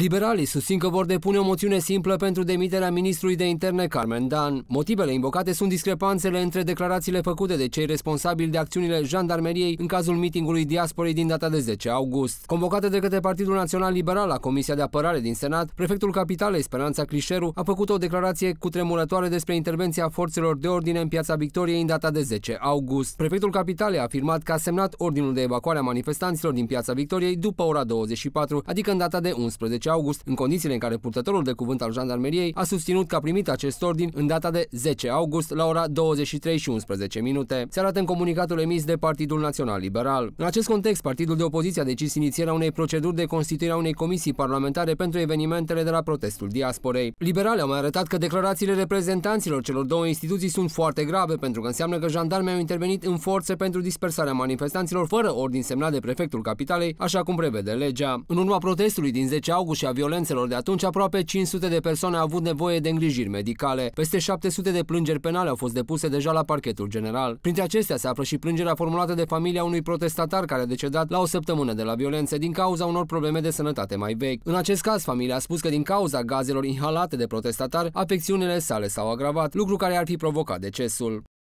Liberalii susțin că vor depune o moțiune simplă pentru demiterea ministrului de interne Carmen Dan. Motivele invocate sunt discrepanțele între declarațiile făcute de cei responsabili de acțiunile jandarmeriei în cazul mitingului diasporei din data de 10 august. Convocată de către Partidul Național Liberal la Comisia de Apărare din Senat, prefectul capitalei Speranța Clișeru a făcut o declarație cutremurătoare despre intervenția forțelor de ordine în piața Victoriei în data de 10 august. Prefectul capitalei a afirmat că a semnat ordinul de evacuare a manifestanților din piața Victoriei după ora 24, adică în data de 11 10 august, în condițiile în care purtătorul de cuvânt al jandarmeriei a susținut că a primit acest ordin în data de 10 august la ora 23 și 11 minute. Se arată în comunicatul emis de Partidul Național Liberal. În acest context, partidul de opoziție a decis inițierea unei proceduri de constituire a unei comisii parlamentare pentru evenimentele de la protestul diasporei. Liberale au mai arătat că declarațiile reprezentanților celor două instituții sunt foarte grave pentru că înseamnă că jandarmii au intervenit în forțe pentru dispersarea manifestanților fără ordin semnat de prefectul capitalei, așa cum prevede legea. În urma protestului din 10 august, august și a violențelor de atunci, aproape 500 de persoane au avut nevoie de îngrijiri medicale. Peste 700 de plângeri penale au fost depuse deja la parchetul general. Printre acestea se află și plângerea formulată de familia unui protestatar care a decedat la o săptămână de la violențe din cauza unor probleme de sănătate mai vechi. În acest caz, familia a spus că din cauza gazelor inhalate de protestatar, afecțiunile sale s-au agravat, lucru care ar fi provocat decesul.